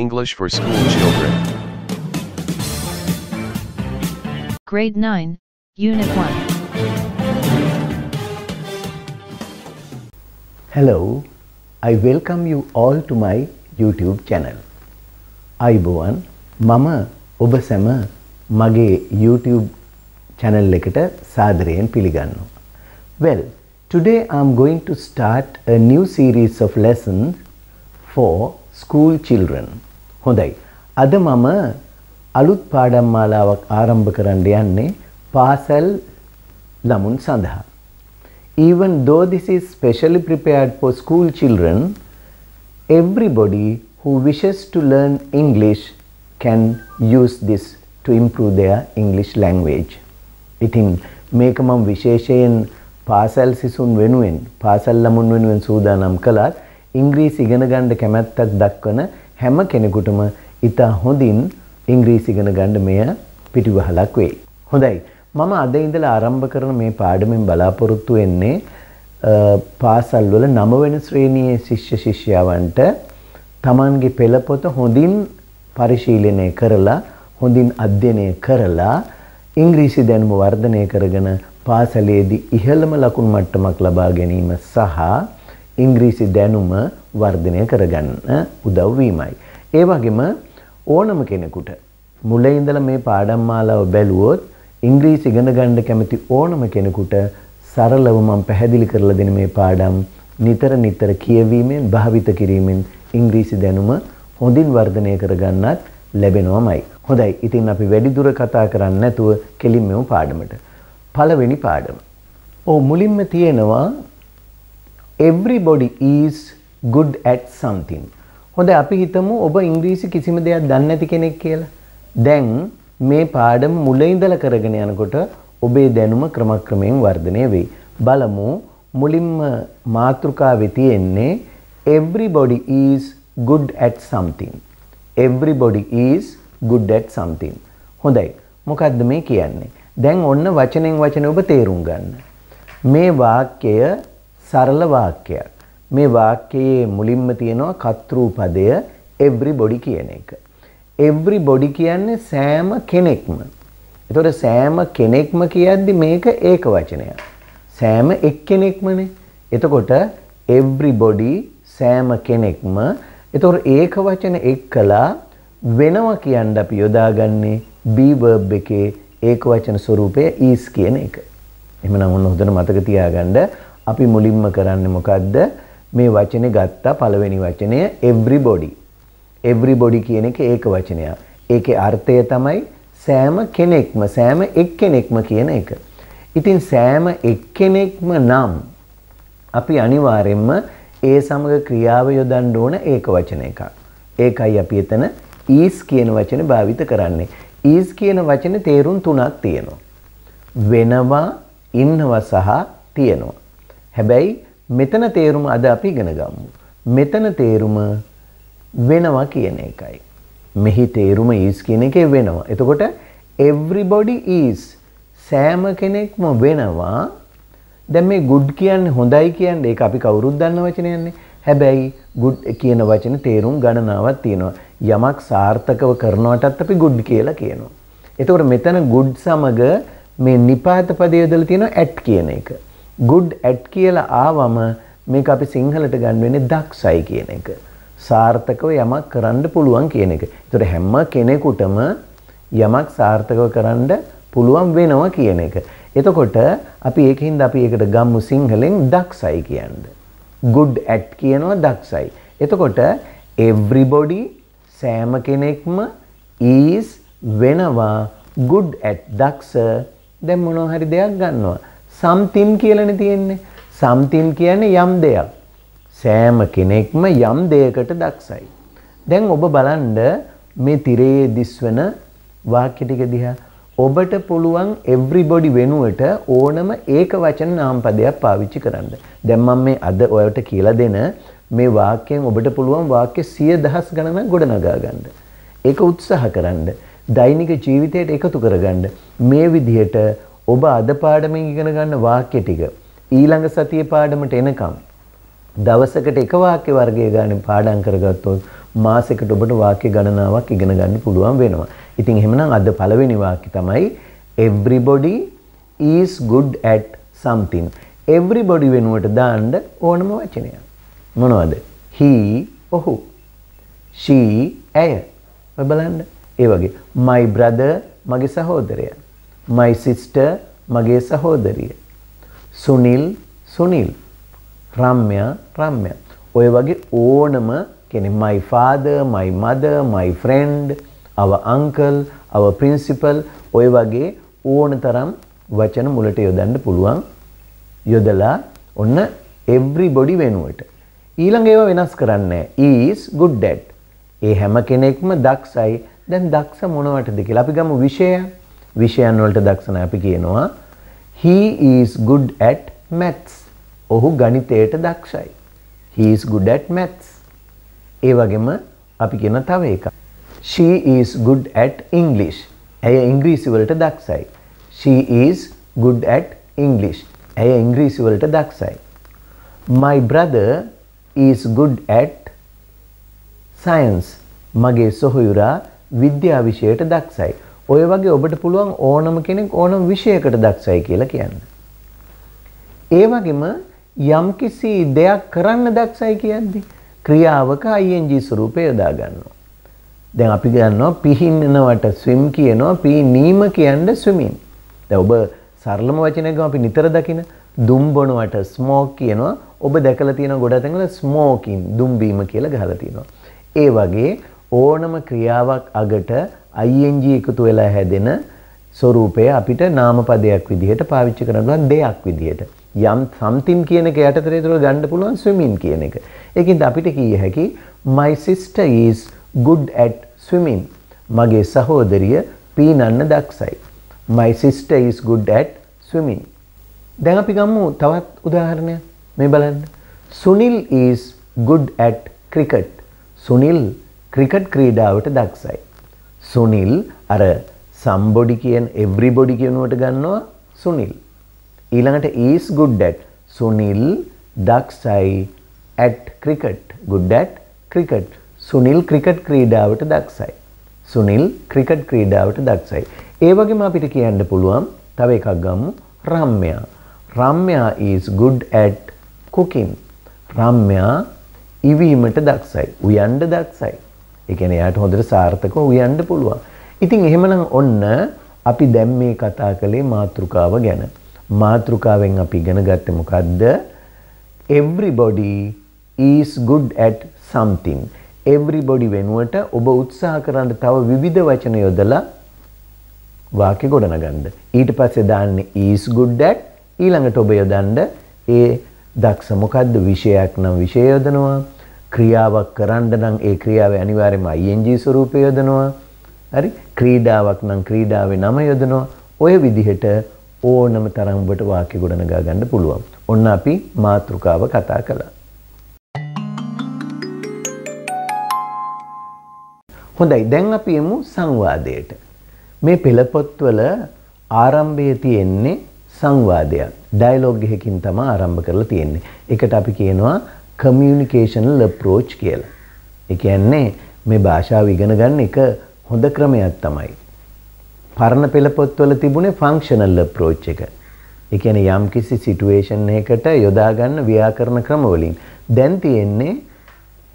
English for school children. Grade 9, Unit 1. Hello, I welcome you all to my YouTube channel. අයිබෝවන් මම Mama සැම mage YouTube channel එකට සාදරයෙන් Piligano. Well, today I'm going to start a new series of lessons for school children. හොඳයි. අද මම අලුත් පාඩම් මාලාවක් ආරම්භ කරන්න යන්නේ පාසල් ළමුන් සඳහා. Even though this is specially prepared for school children, everybody who wishes to learn English can use this to improve their English language. ඉතින් මේක මම විශේෂයෙන් පාසල් සිසුන් වෙනුවෙන් පාසල් ළමුන් වෙනුවෙන් සූදානම් කළත් ඉංග්‍රීසි ඉගෙන ගන්න කැමැත්තක් දක්වන හැම කෙනෙකුටම ඉතා හොඳින් ඉංග්‍රීසි ඉගෙන ගන්න මෙය පිටිවහලක් වෙයි. හොඳයි. මම අද ඉඳලා ආරම්භ කරන මේ පාඩමෙන් බලාපොරොත්තු වෙන්නේ පාසල් වල 9 වෙනි ශ්‍රේණියේ ශිෂ්‍ය ශිෂ්‍යාවන්ට Tamange පෙළ පොත හොඳින් පරිශීලනය කරලා හොඳින් අධ්‍යයනය කරලා ඉංග්‍රීසි දැනුම වර්ධනය කරගෙන පාසලේදී ඉහළම ලකුණු මට්ටමක් ලබා ගැනීම සහ ඉංග්‍රීසි දැනුම වර්ධනය කරගන්න උදව් වීමයි. ඒ වගේම ඕනම කෙනෙකුට මුලින් ඉඳලා මේ පාඩම් මාලාව බැලුවොත් ඉංග්‍රීසි ඉගෙන ගන්න කැමති ඕනම කෙනෙකුට සරලව මම පැහැදිලි කරලා දෙන මේ පාඩම් නිතර නිතර කියවීමෙන් භාවිත කිරීමෙන් ඉංග්‍රීසි දැනුම හොඳින් වර්ධනය කරගන්නත් ලැබෙනවමයි. හොඳයි. ඉතින් අපි වැඩිදුර කතා කරන්නේ නැතුව කෙලින්ම පාඩමට. පළවෙනි පාඩම. ඔව් මුලින්ම තියෙනවා everybody is good at something. හොඳ අපි හිතමු ඔබ ඉංග්‍රීසි කිසිම දෙයක් දන්නේ නැති කෙනෙක් කියලා. දැන් මේ පාඩම මුල ඉඳලා කරගෙන යනකොට ඔබේ දැනුම ක්‍රමක්‍රමයෙන් වර්ධනය වෙයි. බලමු මුලින්ම මාතෘකාවේ තියෙන්නේ everybody is good at something. everybody is good at something. හොඳයි. මොකද්ද මේ කියන්නේ? දැන් ඔන්න වචනෙන් වචන ඔබ තේරුම් ගන්න. මේ වාක්‍යය සරල වාක්‍යයක්. මේ වාක්‍යයේ මුලින්ම තියෙනවා කත්රු පදය everybody කියන එක. everybody කියන්නේ සෑම කෙනෙක්ම. එතකොට සෑම කෙනෙක්ම කියද්දි මේක ඒක වචනයක්. සෑම එක්කෙනෙක්මනේ. එතකොට everybody සෑම කෙනෙක්ම. එතකොට ඒක වචන එක්කලා වෙනවා කියන්න අපි යොදාගන්නේ be verb එකේ ඒක වචන ස්වරූපය is කියන එක. එහෙනම් ඔන්න හොඳට මතක තියාගන්න අපි මුලින්ම කරන්න මොකක්ද මේ වචන ගත්තා පළවෙනි වචනය එවරිබොඩි. එවරිබොඩි කියන එක ඒක වචනය. ඒක අර්ථය තමයි සෑම කෙනෙක්ම සෑම එක් කෙනෙක්ම කියන එක. ඉතින් සෑම එක් කෙනෙක්ම නම් අපි අනිවාරෙන්ම ඒ සමඟ ක්‍රියාව යොදන්න ඕන ඒක වචන එකක්. ඒකයි අපි එතන ඊස් කියන වචන භාවිත කරන්නේ. ඊස් කියන වචන තේරුම් තුනක් තියෙනවා. වෙනවා ඉන්නවා සහ තියෙනවා. හැබැයි මෙතන තේරුම අද අපි ගෙනගම්මු. මෙතන තේරුම වෙනවා කියන එකයි. මෙහි තේරුම ඊස් කියන එකේ වෙනවා. එතකොට everybody is සෑම කෙනෙක්ම වෙනවා. දැන් මේ good කියන්නේ හොඳයි කියන්නේ ඒක අපි කවුරුත් දන්න වචනයන්නේ. හැබැයි good කියන වචනේ තේරුම් ගණනාවක් තියෙනවා. යමක් සාර්ථකව කරනවටත් අපි good කියලා කියනවා. එතකොට මෙතන good සමග මේ නිපාත පදයේ යොදලා තියෙනවා at කියන එක. ගුඩ් ඇට් කියලා ආවම මේක අපි සිංහලට ගන්න වෙන්නේ දක්ෂයි කියන එක. සාර්ථකව යමක් කරන්න පුළුවන් කියන එක. ඒතර හැම කෙනෙකුටම යමක් සාර්ථකව කරන්න පුළුවන් වෙනවා කියන එක. එතකොට අපි ඒකින්ද අපි ඒකට ගම්මු සිංහලෙන් දක්ෂයි කියන්න. good at කියනවා දක්ෂයි. එතකොට everybody සෑම කෙනෙක්ම is වෙනවා good at දක්ෂ දැන් මොනවා හරි දෙයක් ගන්නවා. සම්තිම් කියලන තියෙන්නේ. සම්තිම් කියන්නේ යම් දෙයක්. සෑම කෙනෙක්ම යම් දෙයකට දක්සයි. දැන් ඔබ බලන්ඩ මේ තිරයේ දිස්වන වාක්‍යටික දිහා. ඔබට පුළුවන් එව්‍රිබොඩි වෙනුවට ඕනම ඒක වචන නාම්පදයක් පාවිච්චි කරන්න. දැම්මම් මේ අද ඔයට කියලා දෙන මේ වාක්‍යයෙන් ඔබට පුළුවන් වාක්‍ය සිය දහස් ගණන ගොඩනගා ගන්න. ඒක උත්සාහ කරන්න. දෛනික ජීවිතයට එකතු කරගන්න. මේ විදිහට ඔබ අද පාඩමින් ඉගෙන ගන්න වාක්‍ය ටික ඊළඟ සතියේ පාඩමට එනකම් දවසකට එක වාක්‍ය වර්ගය ගන්න පාඩම් කරගත්තොත් මාසෙකට ඔබට වාක්‍ය ගණනාවක් ඉගෙන ගන්න පුළුවන් වෙනවා. ඉතින් එහෙමනම් අද පළවෙනි වාක්‍ය තමයි everybody is good at something. everybody වෙනුවට දාන්න ඕනම වචනයක්. මොනවද? he ඔහු. she ඇය. ඔය බලන්න. ඒ වගේ my brother මගේ සහෝදරයා. my sister මගේ සහෝදරිය සුනිල් සුනිල් රම්‍ය රම්‍ය ඔය වගේ ඕනම කෙනෙක් my father my mother my friend our uncle our principal ඔය වගේ ඕන තරම් වචන මුලට යොදන්න පුළුවන් යොදලා ඔන්න everybody වෙනුවට ඊළඟ ඒවා වෙනස් කරන්නේ is good at ඒ හැම කෙනෙක්ම දක්ෂයි දැන් දක්ෂ මොනවටද කියලා අපි ගමු විෂයයක් විෂයන් වලට දක්ෂ අපි කියනවා he is good at maths. ඔහු ගණිතයට දක්ෂයි. he is good at maths. ඒ වගේම අපි කියන තව එකක්. she is good at English. ඇය ඉංග්‍රීසි වලට දක්ෂයි. she is good at English. ඇය ඉංග්‍රීසි වලට දක්ෂයි. my brother is good at science. මගේ සොහොයුරා විද්‍යා විෂයට දක්ෂයි. ඔය වගේ ඔබට පුළුවන් ඕනම කෙනෙක් ඕනම විෂයකට දක්ෂයි කියලා කියන්න. ඒ වගේම යම්කිසි දෙයක් කරන්න දක්ෂයි කියද්දි ක්‍රියාවක ing ස්වරූපය යොදා ගන්නවා. දැන් අපි ගන්නවා පිහින්නනවට swim කියනවා පිහිනීම කියන්නේ swimming. දැන් ඔබ සරලම වචනයකින් අපි නිතර දකින දුම් බොනවට ස්මෝක් කියනවා ඔබ දැකලා තියෙන ගොඩක් තැන්වල ස්මෝකින් දුම් බීම කියලා ගහලා තියෙනවා. ඒ වගේ ඕනම ක්‍රියාවක් අගට ing එකතු වෙලා හැදෙන ස්වરૂපය අපිට නාමපදයක් විදිහට පාවිච්චි කරන්න පුළුවන් දෙයක් විදිහට. යම් something කියන එක යටතේ තුල ගන්න පුළුවන් swimming කියන එක. ඒකින්ද අපිට කිය හැකි my sister is good at swimming. මගේ සහෝදරිය පීනන්න දක්ෂයි. my sister is good at swimming. දැන් අපි ගමු තවත් උදාහරණයක්. මේ බලන්න. Sunil is good at cricket. Sunil cricket ක්‍රීඩාවට දක්ෂයි. සුනිල් අර සම්බොඩි කියන එවරිබොඩි කියනුවට ගන්නවා සුනිල්. ඊළඟට ඊස් ගුඩ්ඩැට් සුනිල් දක්සයි at cricket good at cricket Sunil cricket ක්‍රීඩාවට දක්සයි. සුනිල් ක්‍රිකට් ක්‍රීඩාවට දක්සයි. ඒ වගේම අපිට කියන්න පුළුවන් තව එකක් ගමු රම්මයා. රම්මයා is good at cooking. රම්මයා ඉවීමට දක්සයි. උයන්ඩ දක්සයි. ඒ කියන්නේ එයාට හොඳට සාර්ථකව උයන්න පුළුවන්. ඉතින් එහෙමනම් ඔන්න අපි දැන් මේ කතා කළේ මාතෘකාව ගැන. මාතෘකාවෙන් අපි ඉගෙන ගත්තේ මොකද්ද? everybody is good at something. everybody වෙනුවට ඔබ උත්සාහ කරන්න තව විවිධ වචන යොදලා වාක්‍ය ගොඩනගන්න. ඊට පස්සේ දාන්න is good at ඊළඟට ඔබ යොදන්න ඒ දක්ෂ මොකද්ද විෂයක් නම් විෂය යොදනවා. ක්‍රියාවක් කරන්න නම් ඒ ක්‍රියාවේ අනිවාර්යයෙන්ම ing ස්වරූපය යොදනවා. හරි? ක්‍රීඩාවක් නම් ක්‍රීඩාවේ නම යොදනවා. ඔය විදිහට ඕනම තරම් ඔබට වාක්‍ය ගොඩනගා ගන්න පුළුවන්. ඔන්න අපි මාතෘකාව කතා කළා. හොඳයි දැන් අපි යමු සංවාදයට. මේ පෙළපොත්වල ආරම්භයේ තියෙන්නේ සංවාදයක්. ඩයලොග් එකකින් තමයි ආරම්භ කරලා තියෙන්නේ. ඒකට අපි කියනවා කමියුනිකේෂනල් අප්‍රෝච් කියලා. ඒ කියන්නේ මේ භාෂාව ඉගෙන ගන්න එක හොඳ ක්‍රමයක් තමයි. පරණ පෙළ පොත්වල තිබුණේ ෆන්ක්ෂනල් අප්‍රෝච් එක. ඒ කියන්නේ යම්කිසි සිටුේෂන් එකකට යොදා ගන්න ව්‍යාකරණ ක්‍රම වලින්. දැන් තියෙන්නේ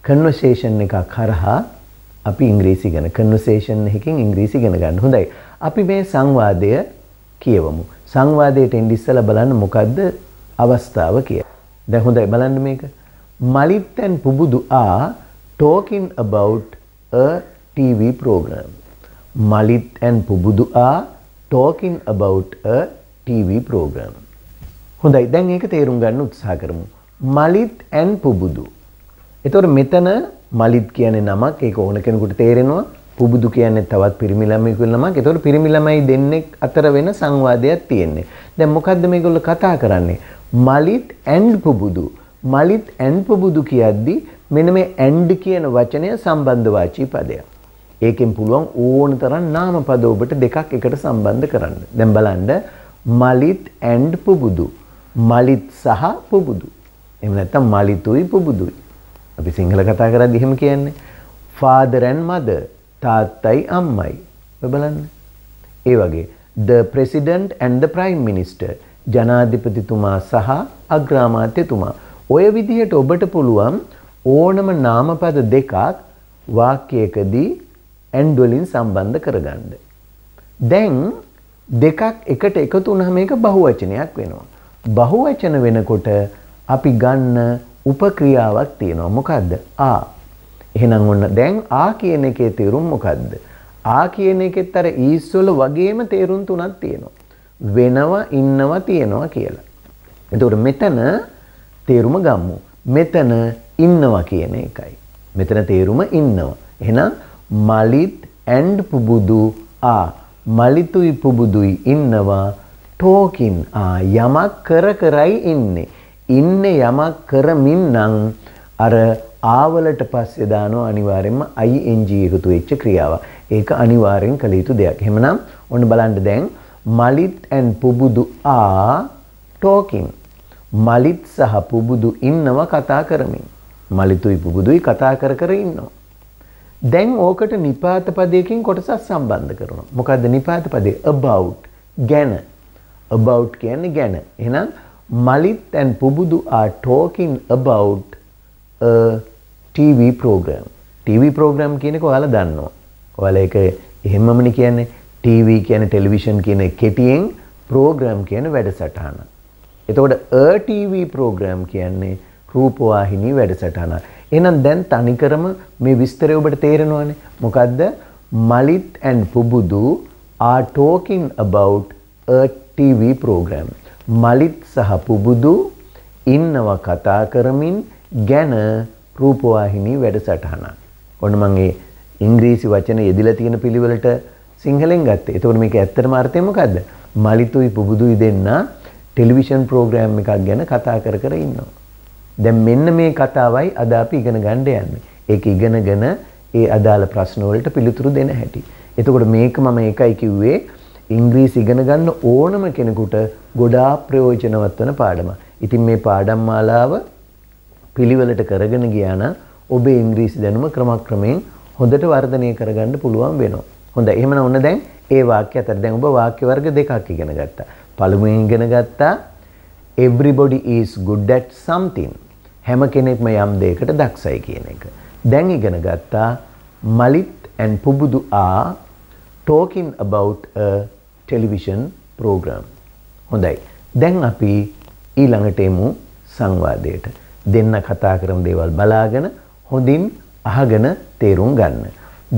කන්වර්සේෂන් එකක් හරහා අපි ඉංග්‍රීසි ගැන කන්වර්සේෂන් එකකින් ඉංග්‍රීසි ගැන ගන්න. හොඳයි. අපි මේ සංවාදය කියවමු. සංවාදයට එන්න ඉස්සලා බලන්න මොකද්ද අවස්ථාව කියලා. දැන් හොඳයි බලන්න මේක. Malit and Pubudu are talking about a TV program. Malit and Pubudu are talking about a TV program. හොඳයි දැන් ඒක තේරුම් ගන්න උත්සාහ කරමු. මලිත් ඇන් පුබුදු. එතකොට මෙතන මලිත් කියන්නේ නමක් ඒක ඕන කෙනෙකුට තේරෙනවා. පුබුදු කියන්නේ තවත් පිරිමි ළමයෙකුගේ නමක්. ඒතකොට පිරිමි ළමයි දෙන්නෙක් අතර වෙන සංවාදයක් තියෙන්නේ. දැන් මොකද්ද මේගොල්ලෝ කතා කරන්නේ? මලිත් ඇන්ඩ් පුබුදු. මලිත් ඇන්ප බුදු කියද්දි මෙන්න මේ ඇන්ඩ් කියන වචනය සම්බන්ධවාචී පදයක්. ඒකෙන් පුළුවන් ඕන තරම් නාම පද ඔබට දෙකක් එකට සම්බන්ධ කරන්න. දැන් බලන්න මලිත් ඇන්ඩ් පුබුදු. මලිත් සහ පුබුදු. එහෙම නැත්නම් මලිතුයි පුබුදුයි. අපි සිංහල කතා කරද්දි එහෙම කියන්නේ father and mother තාත්තයි අම්මයි. ඔය බලන්න. ඒ වගේ the president and the prime minister ජනාධිපතිතුමා සහ අග්‍රාමාත්‍යතුමා ඔය විදිහට ඔබට පුළුවන් ඕනම නාමපද දෙකක් වාක්‍යයකදී ඇන්ඩ් වලින් සම්බන්ධ කරගන්න. දැන් දෙකක් එකට එකතු වුණාම ඒක බහුවචනයක් වෙනවා. බහුවචන වෙනකොට අපි ගන්න උපක්‍රියාවක් තියෙනවා. මොකද්ද? ආ. එහෙනම් ඔන්න දැන් ආ කියන එකේ තේරුම මොකද්ද? ආ කියන එකෙත් අර ඊස් වල වගේම තේරුම් තුනක් තියෙනවා. වෙනව ඉන්නව තියෙනවා කියලා. එතකොට මෙතන තේරුම ගම්මු. මෙතන ඉන්නවා කියන එකයි. මෙතන තේරුම ඉන්නවා. එහෙනම් මලිත් ඇන්ඩ් පුබුදු ආ මලිතුයි පුබුදුයි ඉන්නවා ටෝකින් ආ යමක් කර කරයි ඉන්නේ. ඉන්න යමක් කරමින් නම් අර ආවලට පස්සේ දානවා අනිවාර්යෙන්ම ing එකතු වෙච්ච ක්‍රියාව. ඒක අනිවාර්යෙන් කළ යුතු දෙයක්. එහෙමනම් ඔන්න බලන්න දැන් මලිත් and පුබුදු ආ talking මලිත් සහ පුබුදු ඉන්නව කතා කරමින්. මලිතුයි පුබුදුයි කතා කර කර ඉන්නවා. දැන් ඕකට නිපාත පදයකින් කොටසක් සම්බන්ධ කරනවා. මොකද නිපාත පදේ about ගැන about කියන්නේ ගැන. එහෙනම් Malit and Pubudu are talking about a TV program. TV program කියනක ඔයාලා දන්නවා. ඔයාලා ඒක එහෙමමනේ කියන්නේ TV කියන්නේ ටෙලිවිෂන් කියන කෙටියෙන් program කියන වැඩසටහන. එතකොට ATV ප්‍රෝග්‍රෑම් කියන්නේ රූපවාහිනී වැඩසටහන. එහෙනම් දැන් තනිකරම මේ විස්තරය ඔබට තේරෙනවනේ. මොකද්ද? Malith and Pubudu are talking about a TV program. Malith සහ පුබුදු ඉන්නව කතා කරමින් ගැන රූපවාහිනී වැඩසටහන. ඔන්න මම ඒ ඉංග්‍රීසි වචන යෙදিলা තියෙන පිළිවෙලට සිංහලෙන් ගත්තේ. එතකොට මේක ඇත්තටම අර්ථය මොකද්ද? මලිතුයි පුබුදුයි දෙන්නා ටෙලිවිෂන් ප්‍රෝග්‍රෑම් එකක් ගැන කතා කර කර ඉන්නවා. දැන් මෙන්න මේ කතාවයි අද අපි ඉගෙන ගන්න යන්නේ. ඒක ඉගෙනගෙන ඒ අදාළ ප්‍රශ්න වලට පිළිතුරු දෙන හැටි. එතකොට මේක මම ඒකයි කිව්වේ ඉංග්‍රීසි ඉගෙන ගන්න ඕනම කෙනෙකුට ගොඩාක් ප්‍රයෝජනවත් වෙන පාඩමක්. ඉතින් මේ පාඩම් මාලාව පිළිවෙලට කරගෙන ගියා නම් ඔබේ ඉංග්‍රීසි දැනුම ක්‍රමක්‍රමයෙන් හොඳට වර්ධනය කරගන්න පුළුවන් වෙනවා. හොඳයි. එහෙමනම් ඔන්න දැන් ඒ වාක්‍ය අතර දැන් ඔබ වාක්‍ය වර්ග දෙකක් ඉගෙන ගත්තා. පළමුවෙන් ඉගෙන ගත්තා everybody is good at something. හැම කෙනෙක්ම යම් දෙයකට දක්ෂයි කියන එක. දැන් ඉගෙන ගත්තා Malith and Pubudu are talking about a television program. හොඳයි. දැන් අපි ඊළඟට එමු සංවාදයට. දෙන්න කතා කරන දේවල් බලාගෙන හොඳින් අහගෙන තේරුම් ගන්න.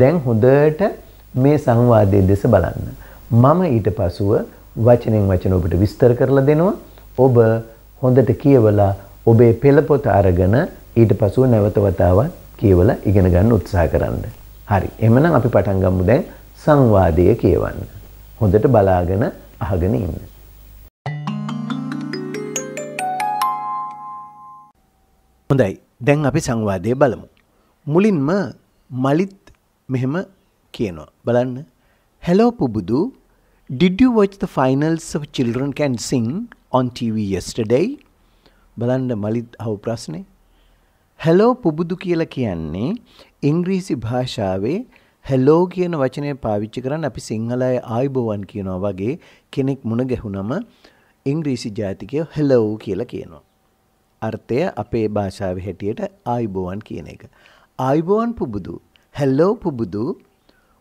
දැන් හොඳට මේ සංවාදයේ දෙස බලන්න. මම ඊට පසුව වචනෙන් වචන ඔබට විස්තර කරලා දෙනවා. ඔබ හොඳට කියවලා ඔබේ පෙළපොත අරගෙන ඊට පසුව නැවත වතාවක් කියවලා ඉගෙන ගන්න උත්සාහ කරන්න. හරි. එහෙනම් අපි පටන් ගමු දැන් සංවාදය කියවන්න. හොඳට බලාගෙන අහගෙන ඉන්න. හොඳයි. දැන් අපි සංවාදය බලමු. මුලින්ම මලිත් මෙහෙම කියනවා. බලන්න. Hello Pubudu Did you watch the finals of Children Can Sing on TV yesterday? බලන්න මලිත් අහු ප්‍රශ්නේ. hello පුබුදු කියලා කියන්නේ ඉංග්‍රීසි භාෂාවේ hello කියන වචනය පාවිච්චි කරන් අපි සිංහලයේ ආයුබෝවන් කියනවා වගේ කෙනෙක් මුණ ගැහුනම ඉංග්‍රීසි ජාතිකයෝ hello කියලා කියනවා. අර්ථය අපේ භාෂාවේ හැටියට ආයුබෝවන් කියන එක. ආයුබෝවන් පුබුදු hello පුබුදු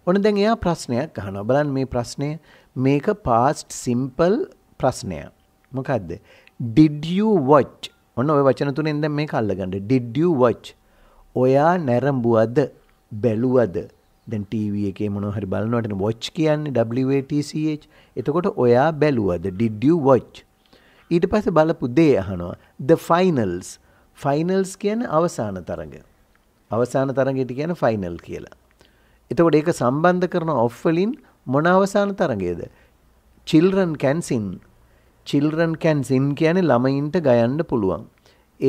ඔන්න දැන් එයා ප්‍රශ්නයක් අහනවා. බලන්න මේ ප්‍රශ්නේ මේක පාස්ට් සිම්පල් ප්‍රශ්නය මොකක්ද ඩිඩියවච් ඔන්න ඔය වචන තුන එද මේ කල්ලගන්න ඩිඩියවච් ඔයා නැරම්බුවද බැලුවද ටව එක මොනහරි බලන්නට වොච් කියන්නේ WTCH එතකොට ඔයා බැලුවද ඩිඩියවච් ඊට පස බලපු දේ අහනවා ද ෆයිනල්ස් ෆයිනල්ස් කියන අවසාන තරග අවසාන තරගට කියන ෆයිනල් කියලා එතකොට ඒක සම්බන්ධ කරන ඔෆ්ෆලින් මොන අවසාන තරගයේද? children can sing. children can sing කියන්නේ ළමයින්ට ගයන්න පුළුවන්.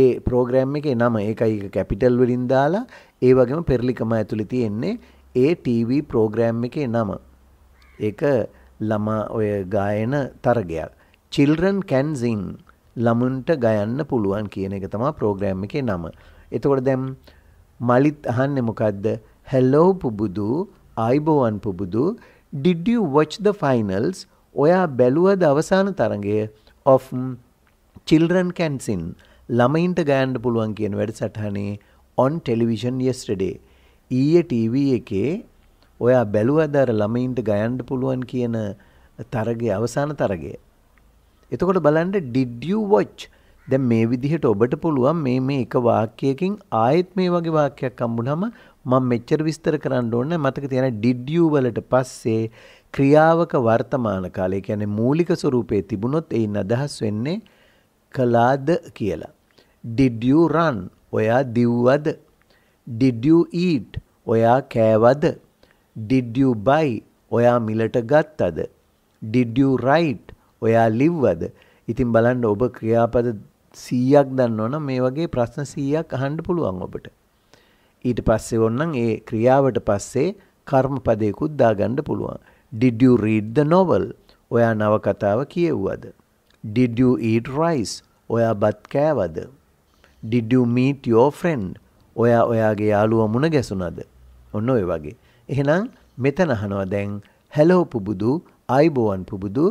ඒ ප්‍රෝග්‍රෑම් එකේ නම ඒකයි කැපිටල් වලින් දාලා ඒ වගේම පෙරලිකම ඇතුලේ තියෙන්නේ ඒ TV ප්‍රෝග්‍රෑම් එකේ නම. ඒක ළමා ඔය ගායන තරගයක්. children can sing. ළමුන්ට ගයන්න පුළුවන් කියන එක තමයි ප්‍රෝග්‍රෑම් එකේ නම. එතකොට දැන් මලිත් අහන්නේ මොකද්ද? hello Pubudu, ආයිබෝවන් Pubudu Did you watch the finals? ඔයා බැලුවද අවසාන තරගය of Children Can Sing ළමයින්ට ගයන්න පුළුවන් කියන වැඩසටහනේ on television yesterday. ඊයේ TV එකේ ඔයා බැලුවද අර ළමයින්ට ගයන්න පුළුවන් කියන තරගයේ අවසාන තරගය. එතකොට බලන්න did you watch දැන් මේ විදිහට ඔබට පුළුවන් මේ මේ එක වාක්‍යයකින් ආයෙත් මේ වගේ වාක්‍යයක් හම්බුනම මම මෙච්චර විස්තර කරන්න ඕන මතක තියෙන did you වලට පස්සේ ක්‍රියාවක වර්තමාන කාලේ කියන්නේ මූලික ස්වරූපයේ තිබුණොත් ඒයින් අදහස් වෙන්නේ කළාද කියලා. did you run? ඔයා දිව්වද? did you eat? ඔයා කෑවද? did you buy? ඔයා මිලට ගත්තද? did you write? ඔයා ලිව්වද? ඉතින් බලන්න ඔබ ක්‍රියාපද 100ක් දන්නවනම් මේ වගේ ප්‍රශ්න 100ක් අහන්න පුළුවන් ඔබට. ඊට පස්සේ ඕනනම් ඒ ක්‍රියාවට පස්සේ කර්මපදයකුත් දාගන්න පුළුවන්. Did you read the novel? ඔයා නවකතාව කියවුවද? Did you eat rice? ඔයා බත් කෑවද? Did you meet your friend? ඔයා ඔයාගේ යාළුවා මුණ ගැසුණද? ඔන්න ඔය වගේ. එහෙනම් මෙතන අහනවා දැන් hello පුබුදු අයිබෝවන් පුබුදු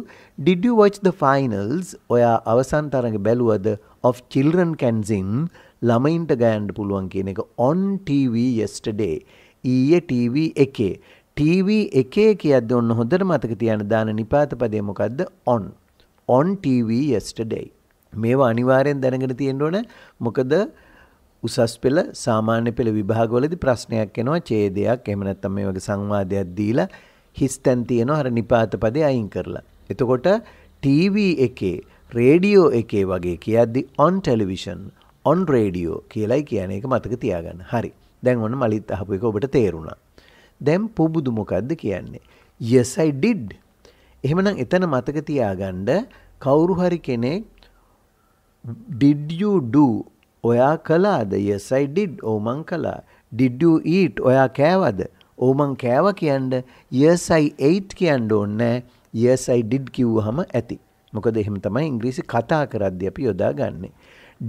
did you watch the finals ඔයා අවසන් තරඟ බැලුවද of children can sing ළමයින්ට ගෑන්ඩ පුළුවන් කියන එක ඔන් TV යෙස්ටඩේ ඊය TV එකේ TV එකේ කියද ඔන්න හොඳට මතක තියන දාන නිපාතපදේ මොකක්ද ඔන් ඔන් TV යෙස්ටඩේ මේවා අනිවාරයෙන් දැනගෙන තියෙන්ට ඕන මොකද උසස් පෙළ සාමාන්‍ය පෙළ විභාගවලදි ප්‍රශ්නයක් එනවා ඡේදයක් එහෙම නැත්නම් මේ වගේ සංවාදයක් දීලා හිස්තැන් තියෙනවා අර නිපාත පදේ අයින් කරලා. එතකොට TV එකේ රේඩියෝ එකේ වගේ කියද්දි on television ඔන් රේඩියෝ කියලයි කියන එක මතක තියාගන්න හරි දැන් ඔන්න මලිත් අහපු එක ඔබට තේරුණා. දැම් පුබුදු මොකක්ද කියන්නේ. යසයි ඩිඩ් එහෙමනම් එතන මතක තියාගණ්ඩ කවුරුහරි කෙනෙක් ඩිඩ්යුඩ ඔයා කලාද යසයි ඩිඩ් ඕමං කලා ඩිඩ්ඩ ඊට් ඔයා කෑවද ඕමං කෑව කියන්ඩ යසයි ඒට් කියන්ඩ ඕන්න යසයි ඩිඩ් කිව්ව හම ඇති මොකද එහෙම තමයි ඉංග්‍රීසි කතා කරද්‍ය අපි යොදා ගන්නේ.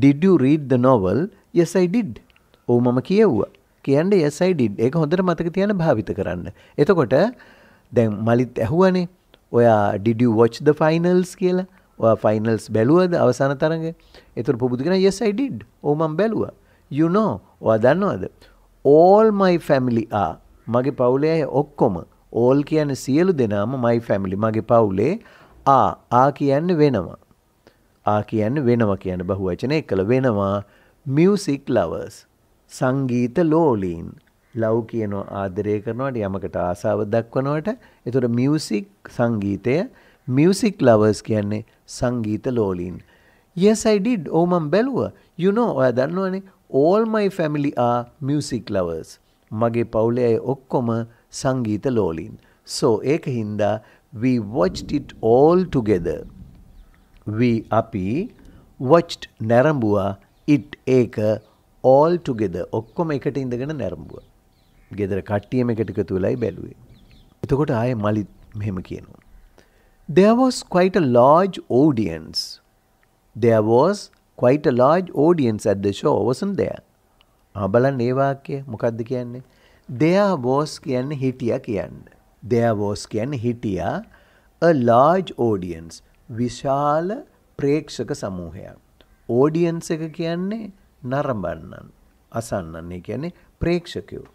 did you read the novel? Yes I did. ඔව් මම කියෙව්වා. කියන්න yes I did. ඒක හොඳට මතක තියාගෙන භාවිත කරන්න. එතකොට දැන් මලිත් ඇහුවනේ ඔයා did you watch the finals කියලා? ඔයා finals බැලුවද අවසාන තරඟ? ඒතර පුබුදු කියන yes I did. ඔව් මම බැලුවා. You know. ඔයා දන්නවද? All my family are. මගේ පවුලේ අය ඔක්කොම all කියන්නේ සියලු දෙනාම my family. මගේ පවුලේ ආ ආ කියන්නේ වෙනවා. ආ කියන්නේ වෙනවා කියන බහුවචන එකල වෙනවා මියුසික් ලවර්ස් සංගීත ලෝලීන් ලව් කියන ආදරය කරනවට යමකට ආසාව දක්වනවට එතකොට මියුසික් සංගීතය මියුසික් ලවර්ස් කියන්නේ සංගීත ලෝලීන් yes i did ඕ මම බැලුවා you know ඔයා දන්නවනේ all my family are music lovers මගේ පවුලේ අය ඔක්කොම සංගීත ලෝලීන් so ඒක හින්දා we watched it all together We අපි watched නැරඹුවා it ඒක all together ඔක්කොම එකට ඉඳගෙන නැරඹුවා. ගෙදර කට්ටියම එකට එකතු වෙලායි බැලුවේ. එතකොට ආයේ මලි මෙහෙම කියනවා. There was quite a large audience. There was quite a large audience at the show wasn't there. ආ බලන්න ඒ වාක්‍යය මොකද්ද කියන්නේ? There was කියන්නේ හිටියා කියන්නේ. There was කියන්නේ හිටියා a large audience. විශාල ප්‍රේක්ෂක සමූහයක්. ඕඩියන්ස එක කියන්නේ නරඹන්නන් අසන්නන්නේ කියන්නේ ප්‍රේක්ෂකයෝ.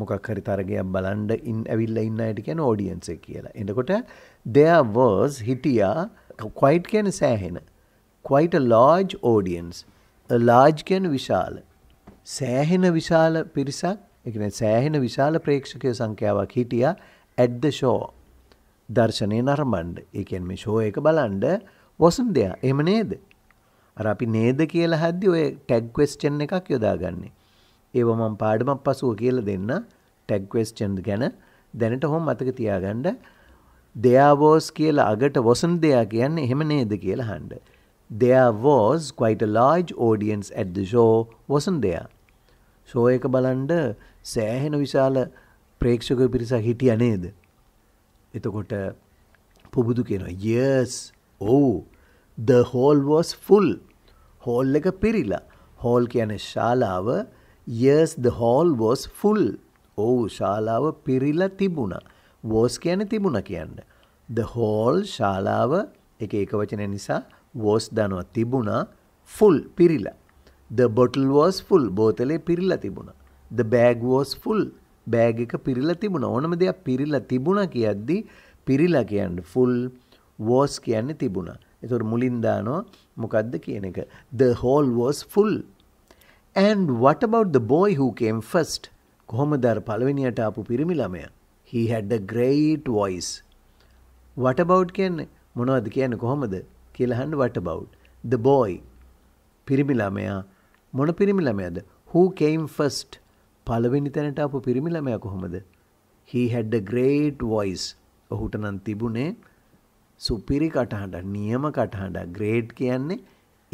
මොකක් හරි තරගයක් බලන්ඩ ඉන් ඇවිල්ල ඉන්න අයට කියන ඕඩියන්ස කියලා. එඳකොට දෙවර්ස් හිටියා කොයිට් කියන සෑහෙන. කොයිට ලාජ් ඕඩියන්ස් ලාජ් කියන විශාල. සෑහෙන විශාල පිරිසක් එක සෑහෙන විශාල ප්‍රේක්ෂකය සංඛ්‍යාවක් හිටිය ඇද්ද ෂෝ දර්ශනය නරමන්ඩ ඒකන් මේ ශෝ එක බලන්ඩ වොසන් දෙයා එම නේද. අර අපි නේද කියලා හද්දි ඔය ටැක්වෙස්ටෙන් එකක් යොදාගන්නේ. ඒව මම පාඩමක් පසුව කියල දෙන්න ටැක්වෙස්ටෙන්ද ගැන දැනට හොම මතක තියාගණ්ඩ දෙයාවෝස් කියලා අගට වොසන් දෙයා කියන්න එහෙම නේද කියලා හන්ඩ. There was quite a large audience at the show, wasn't there? Show එක බලන්ඩ සෑහෙන විශාල ප්‍රේක්ෂක පිරිසක් හිටිය නේද. එතකොට පුබුදු කියෙන yes oh the hall was full hall එක පිරිලා හෝල් කියන ශාලාව yes the hall was full ඔවු ශාලාව පිරිලා තිබුණ වෝස් කියන තිබුණ කියන්න ද හෝල් ශාලාව එක එක වචනය නිසා වෝස් දනුව තිබුණා ෆුල් පිරිලා ද බොටල් වෝස් ෆුල් බෝතලේ පිරිලා තිබුණ the bag was full bag එක පිරිලා තිබුණ ඕනම දෙයක් පිරිලා තිබුණ කියද්දි පිරිලා කියන්න ෆුල් වෝස් කියන්නේ තිබුණා. එතකොට මුලින් දානවා මොකද්ද කියන එක. The hall was full. And what about the boy who came first? කොහොමද අර පළවෙනියට ආපු පිරිමි ළමයා? He had a great voice. What about කියන්නේ මොනවද කියන්නේ කොහොමද කියලා අහන්න what about the boy පිරිමි ළමයා මොන පිරිමි ළමයාද? Who came first? පළවෙනි තැනට අප පිරිමිලමය කොහොමද. හි හැඩ්ඩ ග්‍රේට් වොයිස් ඔහුට නම් තිබුණේ සුපිරි කටහඬ නියම කටහඬ ග්‍රේඩ් කියන්නේ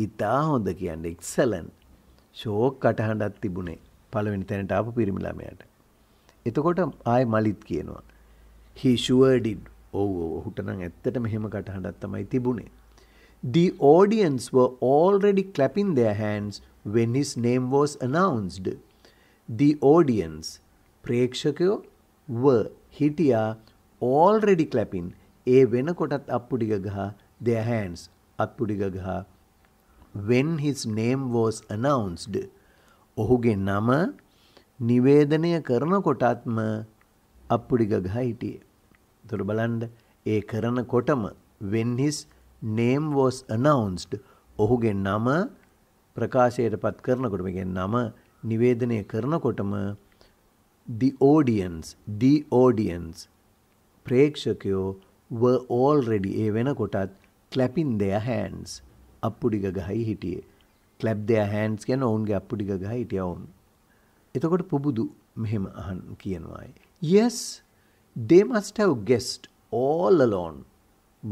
ඉතා හොඳ කියන්න එක්සලන් ශෝක් කටහඬත් තිබුණේ පළවෙනි තැනට අප පිරිමිලමයට. එතකොට ආය මලිත් කියනවා. හිෂුවඩිඩ් ඔව ඔහුට නම් ඇත්තට මෙහෙම කටහඬත් තමයි තිබුණේ. The audience were already clapping their hands when his name was announced. the audience ප්‍රේක්ෂකයෝ were හිටියා already clapping ඒ වෙනකොටත් අප්පුඩික ගහ their hands අත්පුඩික ගහ when his name was announced ඔහුගේ නම නිවේදනය කරනකොටත්ම අප්පුඩික ගහ හිටියේ. එතකොට බලන්න ඒ කරනකොටම when his name was announced ඔහුගේ නම ප්‍රකාශයට පත් කරනකොට මේ නම නිවේදනය කරනකොටම the audience the audience ප්‍රේක්ෂකයෝ were already ඒ වෙනකොටත් clapping their hands අප්පුඩික ගහයි හිටියේ clap their hands කියන ඔවුන්ගේ අප්පුඩික ගහ හිටියා ඔවුන් එතකොට පුබුදු මෙහෙම අහන් කියනවායි yes they must have guessed all along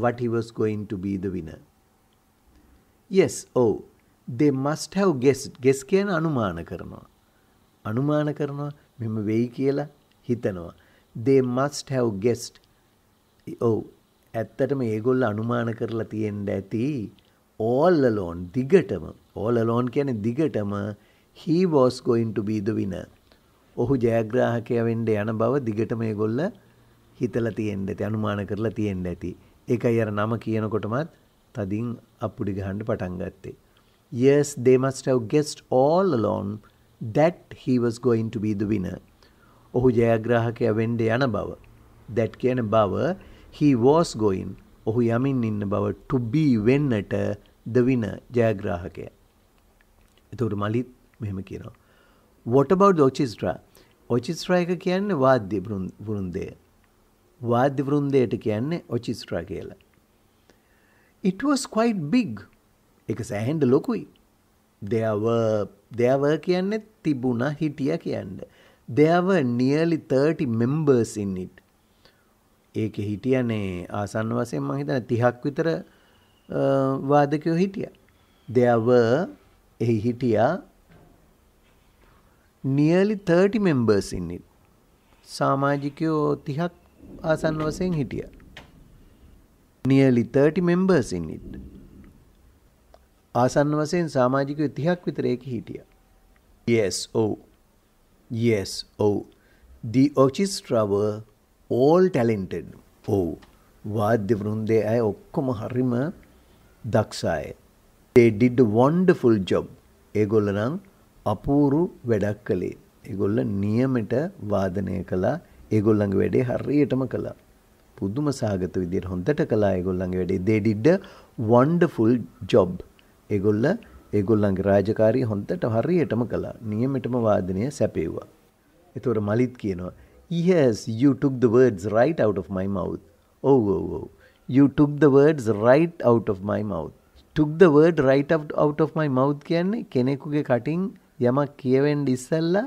what he was going to be the winner yes oh they must have guessed guess කියන අනුමාන කරනවා අනුමාන කරනවා මෙම වෙයි කියලා හිතනවා they must have guessed ඔව් ඇත්තටම ඒගොල්ල අනුමාන කරලා තියෙන්න ඇති all alone දිගටම all alone කියන්නේ දිගටම he was going to be the winner ඔහු ජයග්‍රාහකයා වෙන්න යන බව දිගටම ඒගොල්ල හිතලා තියෙන්න ඇති අනුමාන කරලා තියෙන්න ඇති ඒකයි අර නම කියනකොටමත් තදින් අප්පුඩි ගහන්න පටන් ගත්තේ Yes, they must have guessed all along that he was going to be the winner. ඔහු ජයග්‍රාහකය වෙන්ඩ යන බව. දැට් කියන බව he was going ඔහු යමින් ඉන්න බව to be වෙන්නට the winner ජයග්‍රාහකය. එතකොට මලිත් මෙහෙම කියනවා. What about the orchestra? ඔචිස්ට්‍රා එක කියන්නේ වාද්‍ය වෘන්දය. වාද්‍ය වෘන්දයට කියන්නේ ඔචිස්ට්‍රා කියලා. It was quite big එක සෑහෙන්ට ලොකුයි දෙව කියන්න තිබුණ හිටිය කියන්න දෙව නියලි 30 මෙම්බර්ස් ඉන්නට ඒක හිටියනේ ආසන් වසයෙන් මහිතන තිහක් විතර වාදකයෝ හිටිය දෙව එහි හිටියා නියලි 30 මෙම්බර්ස් ඉන්නට සාමාජිකයෝ තිහක් ආසන් වසයෙන් හිටිය නියලි 30 මෙම්බර්ස් ඉන්නට ආසන්න වශයෙන් සමාජිකයෝ 30ක් විතර ඒකේ හිටියා. Yes, oh. Yes, oh. The orchestra were all talented. Oh. වාද්‍ය වෘන්දයේ අය ඔක්කොම හරිම දක්ෂ අය. They did a wonderful job. ඒගොල්ලෝ නම් අපූරු වැඩක් කළේ. ඒගොල්ල නියමෙට වාදනය කළා. ඒගොල්ලන්ගේ වැඩේ හරියටම කළා. පුදුම සහගත විදියට හොඳට කළා ඒගොල්ලන්ගේ වැඩේ. They did a wonderful job. ඒගොල්ල ඒගොල්ලන්ගේ රාජකාරී හොන්තට හරියටම කලා නියමටම වාදනය සැපේවා. එතවට මලිත් කියනවා. Yes, you took the words right out of my mouth. Oh, oh, oh. You took the words right out of my mouth. Took the word right out of my mouth කියන්නේ කෙනෙකුගේ කටින් යමක් කියවෙන්ඩ ඉස්සල්ලා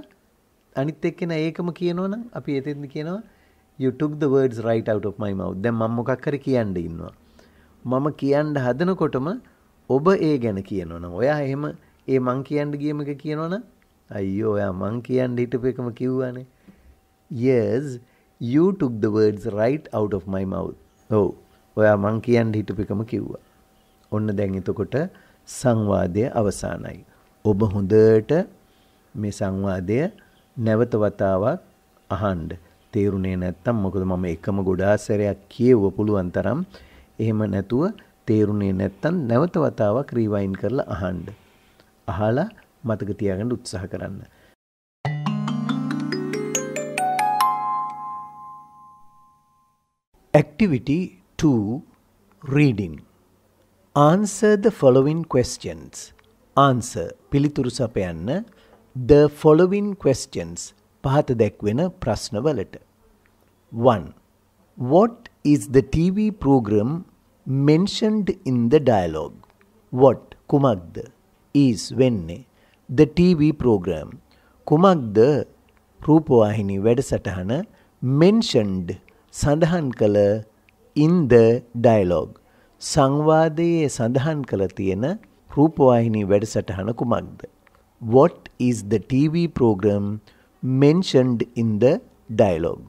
අනිත් එක්කෙන ඒකම කියනවනම් අපි එතෙන්ද කියනවා you took the words right out of my mouth. දැන් මම මොකක් හරි කියන්න ඉන්නවා. මම කියන්න හදනකොටම ඔබ ඒ ගැන කියනවන ඔයා එහෙම ඒ මං කියන්ඩ ගියම එක කියනවන අයිෝ ඔයා මං කියන්ඩ හිටපු එකම කිව්වානේ yes you took the words right out of my mouth ඔව් ඔයා මං කියන්ඩ හිටපිකම කිව්වා ඔන්න දැන් එතකොට සංවාදය අවසානයි ඔබ හොඳට මේ සංවාදය නැවත වතාවක් අහන්ඩ තේරුණේ නැත්තම් මොකද මම එකම ගොඩා සැරයක් කියව පුළුවන් තරම් එහෙම නැතුව තේරුණේ නැත්තම් නැවත වතාවක් රීවයින් කරලා අහන්න. අහලා මතක තියාගන්න උත්සාහ කරන්න. Activity 2 Reading Answer the following questions. Answer පිළිතුරු සපයන්න The following questions පහත දැක්වෙන ප්‍රශ්නවලට 1. What is the TV program mentioned in the dialogue. What කුමක්ද is වෙන්නේ the TV program කුමක්ද රූපවාහිනී වැඩසටහන mentioned සඳහන් කළ in the dialogue සංවාදයේ සඳහන් කළ තියෙන රූපවාහිනී වැඩසටහන කුමක්ද what is the tv program mentioned in the dialogue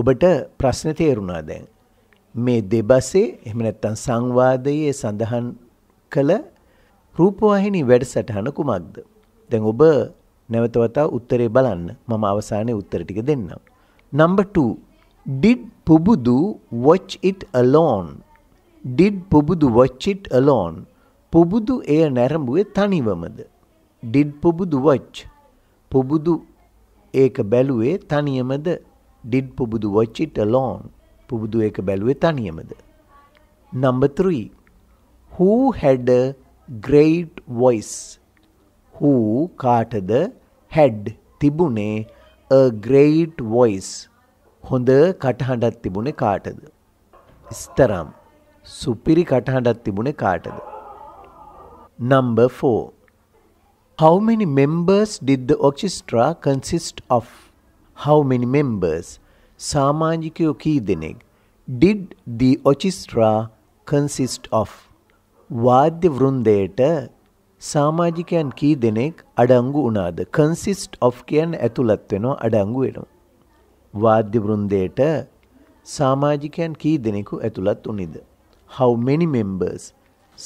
ඔබට ප්‍රශ්න තේරුණා දැන් මේ දෙබසේ එහෙම නැත්නම් සංවාදයේ සඳහන් කළ රූපවාහිනී වැඩසටහන කුමක්ද? දැන් ඔබ නැවත වතාව උත්තරේ බලන්න. මම අවසානයේ උත්තර ටික දෙන්නම්. Number 2. Did Pubudu watch it alone? Did Pubudu watch it alone? පුබුදු එය නැරඹුවේ තනිවමද? Did Pubudu watch? පුබුදු ඒක බැලුවේ තනියමද? Did Pubudu watch it alone? පුබුදු එක බැලුවේ තනියමද. Number 3. Who had a great voice? Who කාටද had තිබුණේ a great voice? හොඳ කටහඬක් තිබුණේ කාටද? ඉස්තරම් සුපිරි කටහඬක් තිබුණේ කාටද? Number 4. How many members did the orchestra consist of? How many members සාමාජිකයෝ කී දෙනෙක් did the orchestra consist of වාද්‍ය වෘන්දයට සාමාජිකයන් කී දෙනෙක් අඩංගු වුණාද consist of කියන්නේ ඇතුළත් වෙනවා අඩංගු වෙනවා වාද්‍ය වෘන්දයට සාමාජිකයන් කී දෙනෙකු ඇතුළත් වුණේද how many members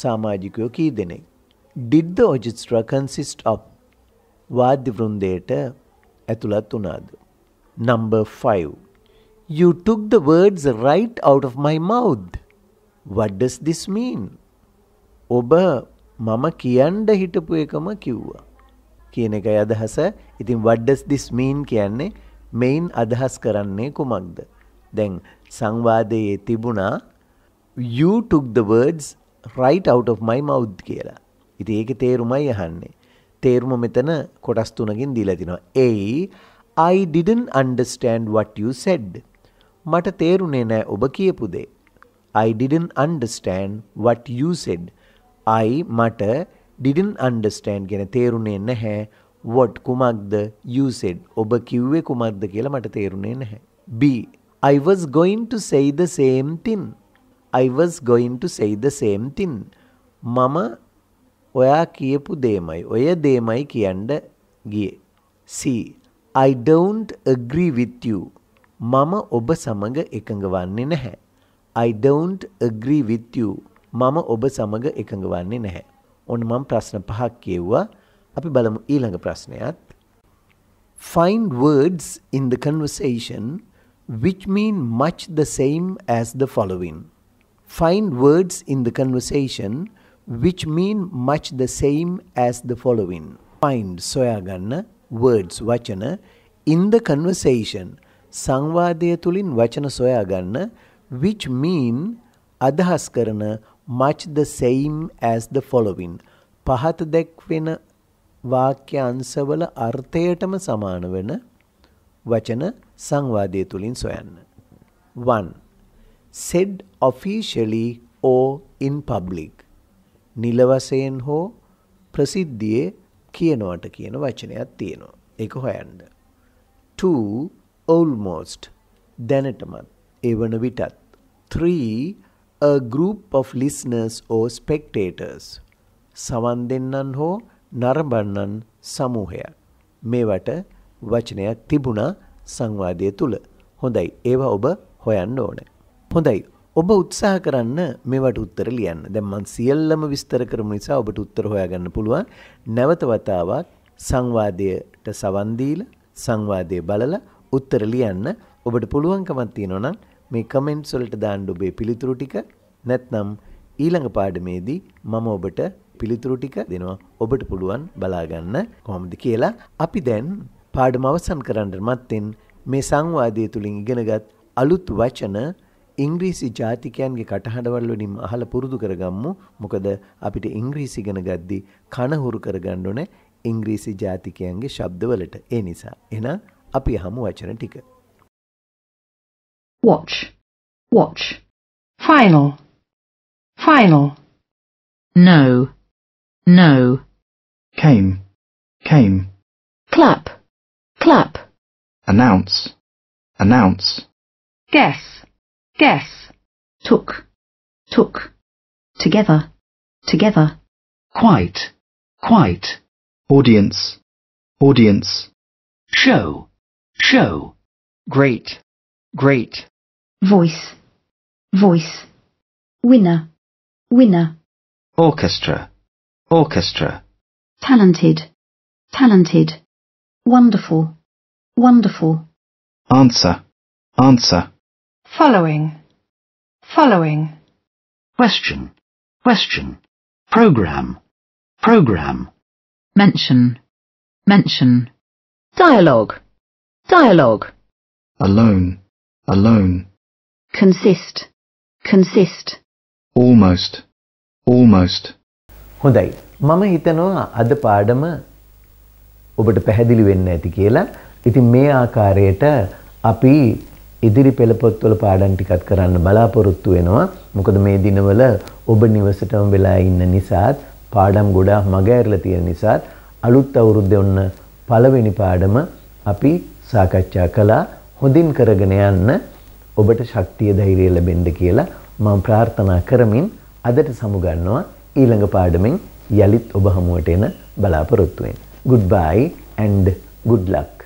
සාමාජිකයෝ කී දෙනෙක් did the orchestra consist of වාද්‍ය වෘන්දයට ඇතුළත් වුණාද number 5 You took the words right out of my mouth. What does this mean? ඔබ මම කියන්න හිටපු එකම කිව්වා. කියන එකයි අදහස. ඉතින් what does this mean කියන්නේ මෙයින් අදහස් කරන්නේ කුමක්ද? දැන් සංවාදයේ තිබුණා you took the words right out of my mouth කියලා. ඉතින් ඒකේ තේරුමයි අහන්නේ. තේරුම මෙතන කොටස් තුනකින් දීලා තිනවා. A I didn't understand what you said. මට තේරුණේ නෑ ඔබ කියපු දේ. I didn't understand what you said. I මට didn't understand ගැන තේරුණේ නැහැ what කුමක්ද you said ඔබ කිව්වේ කුමක්ද කියලා මට තේරුණේ නැහැ. B I was going to say the same thing. I was going to say the same thing. මම ඔයා කියපු දේමයි ඔය දේමයි කියන්න ගියේ. C I don't agree with you. මම ඔබ සමග එකඟ වන්නේ නැහැ. I don't agree with you. මම ඔබ සමග එකඟ වන්නේ නැහැ. ඔන්න මම ප්‍රශ්න පහක් කියවුවා. අපි බලමු ඊළඟ ප්‍රශ්නයත්. Find words in the conversation which mean much the same as the following. Find words in the conversation which mean much the same as the following. Find සොයාගන්න words වචන in the conversation – සංවාදය තුලින් වචන සොයා ගන්න which mean අදහස් කරන much the same as the following පහත දැක්වෙන වාක්‍ය අංශවල අර්ථයටම සමාන වෙන වචන සංවාදය තුලින් සොයන්න 1 said officially or in public නිල වශයෙන් හෝ ප්‍රසිද්ධියේ කියනවට කියන වචනයක් තියෙනවා ඒක හොයන්න 2 almost දැනටමත් ඒ වන විටත්. 3. A group of listeners or spectators සවන් දෙන්නන් හෝ නරඹන්නන් සමූහයක්. මේවට වචනයක් තිබුණා සංවාදය තුළ. හොඳයි ඒවා ඔබ හොයන්න ඕන. හොඳයි ඔබ උත්සාහ කරන්න මේවට උත්තර ලියන්න දැම්මන් සියල්ලම විස්තර කරම නිසා ඔබට උත්තර හොයාගන්න පුළුවන් නැවත වතාවක් සංවාදයට සවන්දීල සංවාදය බලලා උත්තර ලියන්න ඔබට පුළුවන්කමක් තියෙනවා නම් මේ කමෙන්ට්ස් වලට දාන්න ඔබේ පිළිතුරු ටික නැත්නම් ඊළඟ පාඩමේදී මම ඔබට පිළිතුරු ටික දෙනවා ඔබට පුළුවන් බලාගන්න කොහොමද කියලා අපි දැන් පාඩම අවසන් කරන්න මත්තෙන් මේ සංවාදය තුළින් ඉගෙනගත් අලුත් වචන ඉංග්‍රීසි ජාතිකයන්ගේ කටහඬවල් වලින් අහලා පුරුදු කරගමු මොකද අපිට ඉංග්‍රීසි ඉගෙන ගද්දී කන හුරු කරගන්න ඕනේ ඉංග්‍රීසි ජාතිකයන්ගේ ශබ්දවලට ඒ නිසා එහෙනම් අපි හමු වචන ටික. Watch. Watch. Final. Final. No. No. Came. Came. Clap. Clap. Announce. Announce. Guess. Guess. Took. Took. Together. Together. Quite. Quite. Audience. Audience. Show Show. Great. Great. Voice. Voice. Winner. Winner. Orchestra. Orchestra. Talented. Talented. Wonderful. Wonderful. Answer. Answer. Following. Following. Question. Question. Program. Program. Mention. Mention. Dialogue. Dialogue. Alone, alone. Consist, consist. Almost, almost. හොඳයි. මම හිතනවා අද පාඩම ඔබට පැහැදිලි වෙන්න ඇති කියලා. ඉතින් මේ ආකාරයට අපි ඉදිරි පෙළපොත්වල පාඩම් ටිකක් කරන්න බලාපොරොත්තු වෙනවා. මොකද මේ දිනවල ඔබ නිවසටම වෙලා ඉන්න නිසාත් පාඩම් ගොඩාක් මගහැරලා තියෙන නිසාත් අලුත් අවුරුද්දේ ඔන්න පළවෙනි පාඩම අපි සාකච්ඡා කළා හොඳින් කරගෙන යන්න ඔබට ශක්තිය ධෛර්යය ලැබෙන්න කියලා මම ප්‍රාර්ථනා කරමින් අදට සමුගන්නවා ඊළඟ පාඩමෙන් යලිත් ඔබ හමුවට එන බලාපොරොත්තු වෙන්න. goodbye and good luck